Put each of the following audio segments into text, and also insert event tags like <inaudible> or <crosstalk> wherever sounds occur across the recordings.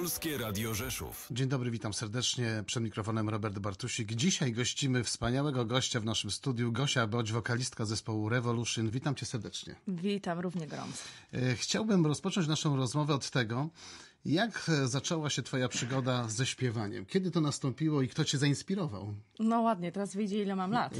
Polskie Radio Rzeszów. Dzień dobry, witam serdecznie. Przed mikrofonem Robert Bartusik. Dzisiaj gościmy wspaniałego gościa w naszym studiu. Gosia Boć, wokalistka zespołu Revolution. Witam cię serdecznie. Witam równie gorąco. E, chciałbym rozpocząć naszą rozmowę od tego, jak e, zaczęła się Twoja przygoda ze śpiewaniem? Kiedy to nastąpiło i kto Cię zainspirował? No ładnie, teraz wyjdzie ile mam lat.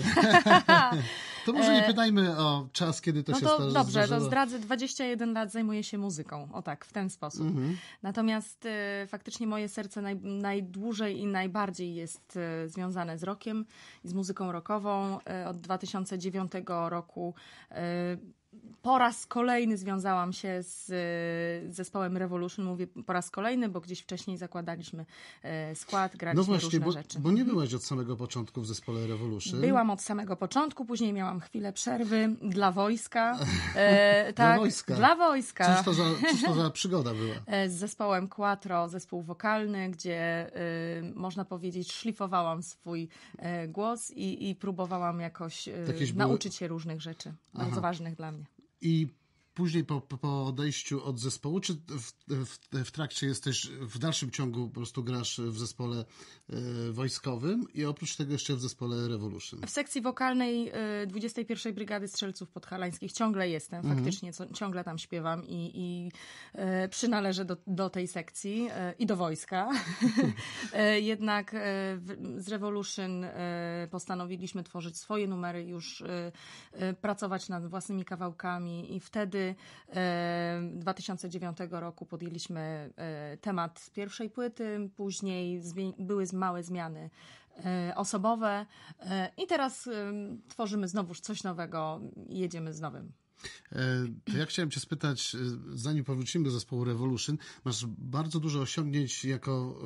<laughs> to może nie e, pytajmy o czas, kiedy to no się stało. stało. Dobrze, zdarzyło. to zdradzę. 21 lat zajmuję się muzyką, o tak, w ten sposób. Mhm. Natomiast e, faktycznie moje serce naj, najdłużej i najbardziej jest e, związane z rokiem i z muzyką rockową. E, od 2009 roku e, po raz kolejny związałam się z e, zespołem Revolution. Mówię po raz kolejny, bo gdzieś wcześniej zakładaliśmy e, skład, graliśmy no właśnie, różne bo, rzeczy. bo nie byłaś od samego początku w zespole Revolution. Byłam od samego początku, później miałam chwilę przerwy dla wojska. <laughs> E, tak, dla wojska. Dla wojska. Cóż to, za, cóż to za przygoda była? E, z zespołem Quattro, zespół wokalny, gdzie można powiedzieć szlifowałam swój głos i, i, próbowałam jakoś tak nauczyć były... się różnych rzeczy, Aha. bardzo ważnych dla mnie. y później po, po odejściu od zespołu, czy w, w, w, trakcie jesteś, w dalszym ciągu po prostu grasz w zespole y, wojskowym i oprócz tego jeszcze w zespole Revolution? W sekcji wokalnej y, e, 21 Brygady Strzelców Podhalańskich ciągle jestem, mhm. faktycznie, mhm. co, ciągle tam śpiewam i, i y, przynależę do, do tej sekcji i do wojska. <laughs> Jednak z Revolution postanowiliśmy tworzyć swoje numery, już pracować nad własnymi kawałkami i wtedy 2009 e, roku podjęliśmy e, temat pierwszej płyty, później były małe zmiany e, osobowe i teraz tworzymy znowuż coś nowego, jedziemy z nowym. E, to ja chciałem Cię spytać, e, zanim powrócimy do zespołu Revolution, masz bardzo dużo osiągnięć jako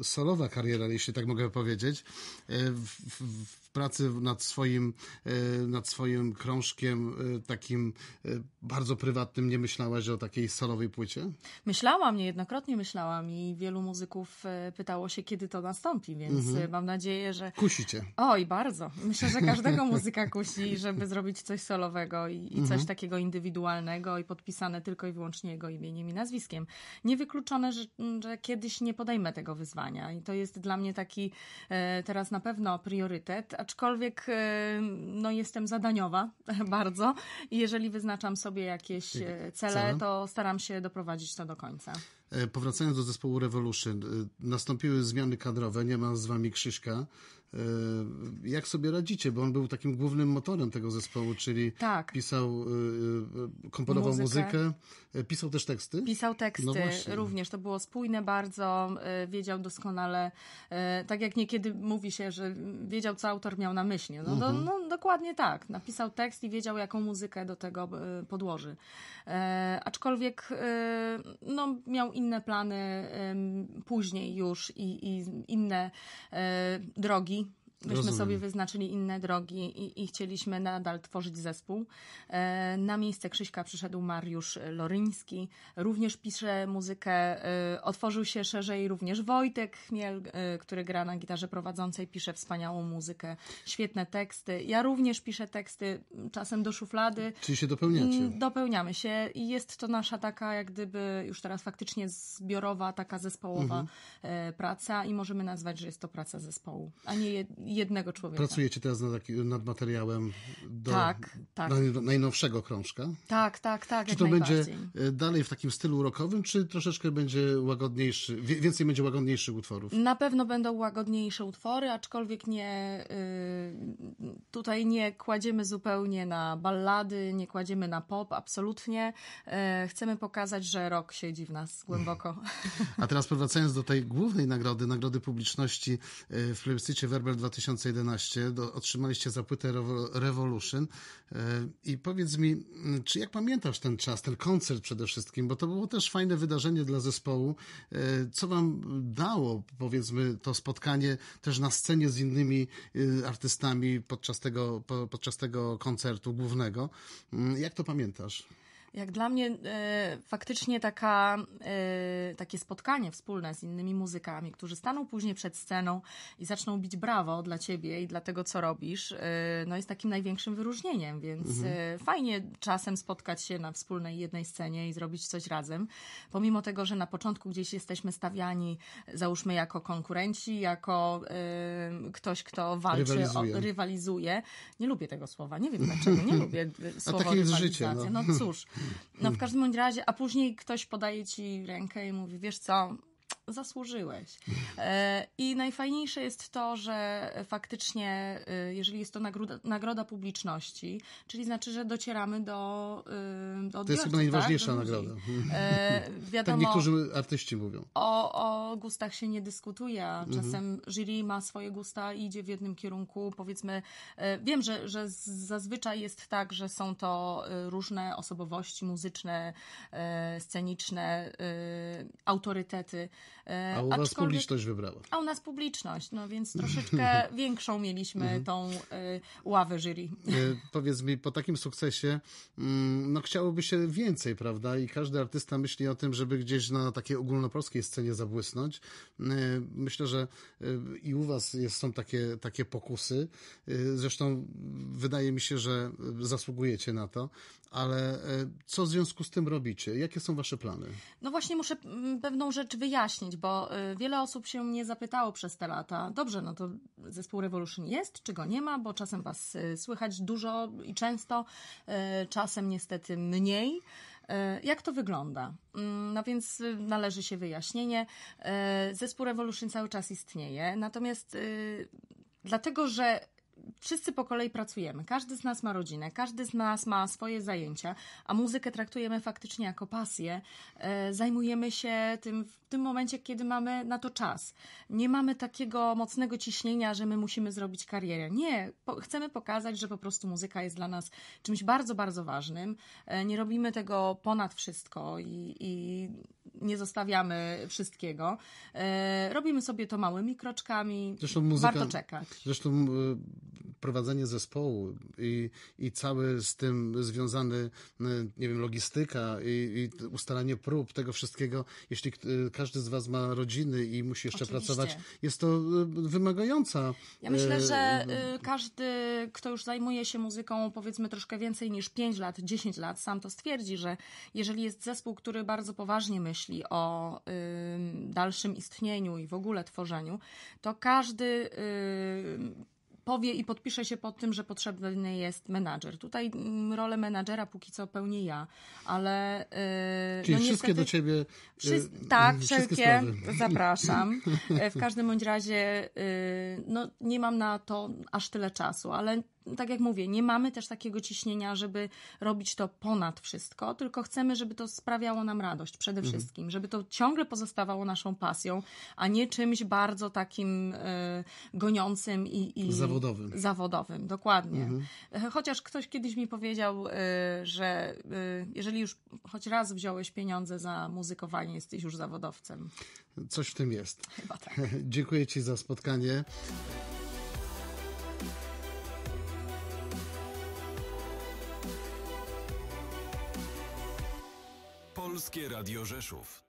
e, solowa kariera, jeśli tak mogę powiedzieć, w, w, w pracy nad swoim, nad swoim krążkiem takim bardzo prywatnym. Nie myślałaś o takiej solowej płycie? Myślałam, niejednokrotnie myślałam i wielu muzyków pytało się, kiedy to nastąpi, więc mhm. mam nadzieję, że... Kusicie. Oj, bardzo. Myślę, że każdego <laughs> muzyka kusi, żeby zrobić coś solowego i, i coś takiego mhm takiego indywidualnego i podpisane tylko i wyłącznie jego imieniem i nazwiskiem. Niewykluczone, że, że kiedyś nie podejmę tego wyzwania i to jest dla mnie taki e, teraz na pewno priorytet, aczkolwiek e, no, jestem zadaniowa <laughs> bardzo i jeżeli wyznaczam sobie jakieś e, cele, to staram się doprowadzić to do końca. Powracając do zespołu Revolution, nastąpiły zmiany kadrowe, nie ma z wami Krzyśka, Y, jak sobie radzicie? Bo on był takim głównym motorem tego zespołu, czyli tak. pisał, y, y, komponował muzykę. muzykę. pisał też teksty? Pisał no teksty no również, to było spójne bardzo, wiedział doskonale, tak jak niekiedy mówi się, że wiedział, co autor miał na myśli. No, no mhm. do, no dokładnie tak, napisał tekst i wiedział, jaką muzykę do tego podłoży. Aczkolwiek no, miał inne plany później już i, i inne drogi Myśmy Rozumiem. sobie wyznaczyli inne drogi i, i, chcieliśmy nadal tworzyć zespół. E, na miejsce Krzyśka przyszedł Mariusz Loryński, również pisze muzykę. E, otworzył się szerzej również Wojtek Chmiel, e, który gra na gitarze prowadzącej, pisze wspaniałą muzykę, świetne teksty. Ja również piszę teksty czasem do szuflady. Czyli się dopełniacie? Mm, dopełniamy się i jest to nasza taka, jak gdyby już teraz faktycznie zbiorowa, taka zespołowa mhm. praca i możemy nazwać, że jest to praca zespołu, a nie jednego człowieka. Pracujecie teraz nad, nad materiałem do tak, tak. najnowszego krążka? Tak, tak, tak. Czy to będzie e, dalej w takim stylu rokowym, czy troszeczkę będzie łagodniejszy, więcej będzie łagodniejszych utworów? Na pewno będą łagodniejsze utwory, aczkolwiek nie, y, tutaj nie kładziemy zupełnie na ballady, nie kładziemy na pop, absolutnie. E, chcemy pokazać, że rock siedzi w nas głęboko. <laughs> A teraz powracając do tej głównej nagrody, nagrody publiczności e, w plebiscycie Werber 2000, 2011 do, otrzymaliście za Revolution. E, I powiedz mi, czy jak pamiętasz ten czas, ten koncert przede wszystkim, bo to było też fajne wydarzenie dla zespołu. E, co wam dało, powiedzmy, to spotkanie też na scenie z innymi e, artystami podczas tego, podczas tego koncertu głównego? Jak to pamiętasz? Jak dla mnie e, faktycznie taka, e, takie spotkanie wspólne z innymi muzykami, którzy staną później przed sceną i zaczną bić brawo dla ciebie i dla tego, co robisz, e, no jest takim największym wyróżnieniem, więc mhm. E, fajnie czasem spotkać się na wspólnej jednej scenie i zrobić coś razem, pomimo tego, że na początku gdzieś jesteśmy stawiani, załóżmy jako konkurenci, jako e, ktoś, kto walczy, rywalizuje. O, rywalizuje. Nie lubię tego słowa, nie wiem <laughs> dlaczego, nie lubię słowa rywalizacja, No. no cóż, <laughs> No w każdym bądź razie, a później ktoś podaje ci rękę i mówi, wiesz co, zasłużyłeś. E, I najfajniejsze jest to, że faktycznie, e, jeżeli jest to nagroda, nagroda publiczności, czyli znaczy, że docieramy do, e, do To jest chyba tak? najważniejsza tak? nagroda. Mhm. <laughs> wiadomo, tak niektórzy artyści mówią. O, o gustach się nie dyskutuje, a mhm. czasem mhm. jury ma swoje gusta i idzie w jednym kierunku. Powiedzmy, wiem, że, że zazwyczaj jest tak, że są to różne osobowości muzyczne, sceniczne, autorytety, E, A u nas publiczność wybrała. A u nas publiczność, no więc troszeczkę <laughs> większą mieliśmy mhm. tą e, ławę jury. E, powiedz mi, po takim sukcesie, mm, no chciałoby się więcej, prawda? I każdy artysta myśli o tym, żeby gdzieś na takiej ogólnopolskiej scenie zabłysnąć. Myślę, że i u was jest, są takie, takie pokusy. Zresztą wydaje mi się, że zasługujecie na to ale e, co w związku z tym robicie? Jakie są wasze plany? No właśnie muszę mm, pewną rzecz wyjaśnić, bo e, wiele osób się mnie zapytało przez te lata, dobrze, no to zespół Revolution jest, czy go nie ma, bo czasem was e, słychać dużo i często, czasem niestety mniej. Jak to wygląda? Mm, no więc należy się wyjaśnienie. Zespół Revolution cały czas istnieje, natomiast dlatego, że Wszyscy po kolei pracujemy, każdy z nas ma rodzinę, każdy z nas ma swoje zajęcia, a muzykę traktujemy faktycznie jako pasję. E, zajmujemy się tym w tym momencie, kiedy mamy na to czas. Nie mamy takiego mocnego ciśnienia, że my musimy zrobić karierę. Nie, chcemy pokazać, że po prostu muzyka jest dla nas czymś bardzo, bardzo ważnym. E, nie robimy tego ponad wszystko i, i nie zostawiamy wszystkiego. E, robimy sobie to małymi kroczkami. Zresztą muzyka, Warto czekać. Zresztą prowadzenie zespołu i, i cały z tym związany, e, nie wiem, logistyka i, i ustalanie prób, tego wszystkiego, jeśli e, każdy z was ma rodziny i musi jeszcze Oczywiście. pracować, jest to e, wymagająca. Ja myślę, że no, no. każdy, kto już zajmuje się muzyką, powiedzmy troszkę więcej niż 5 lat, 10 lat, sam to stwierdzi, że jeżeli jest zespół, który bardzo poważnie myśli o dalszym istnieniu i w ogóle tworzeniu, to każdy powie i podpisze się pod tym, że potrzebny jest menadżer. Tutaj mm, rolę menadżera póki co pełnię ja, ale... Yy, Czyli no wszystkie niestety, do ciebie... Y, Wszy y, tak, wszelkie <laughs> zapraszam. <laughs> E, w każdym bądź razie yy, no, nie mam na to aż tyle czasu, ale tak jak mówię, nie mamy też takiego ciśnienia, żeby robić to ponad wszystko, tylko chcemy, żeby to sprawiało nam radość przede mhm. wszystkim, żeby to ciągle pozostawało naszą pasją, a nie czymś bardzo takim y, goniącym i, i zawodowym. zawodowym. Dokładnie. Mhm. E, chociaż ktoś kiedyś mi powiedział, y, że y, jeżeli już choć raz wziąłeś pieniądze za muzykowanie, jesteś już zawodowcem. Coś w tym jest. Chyba tak. <laughs> Dziękuję Ci za spotkanie. Polskie Radio Rzeszów.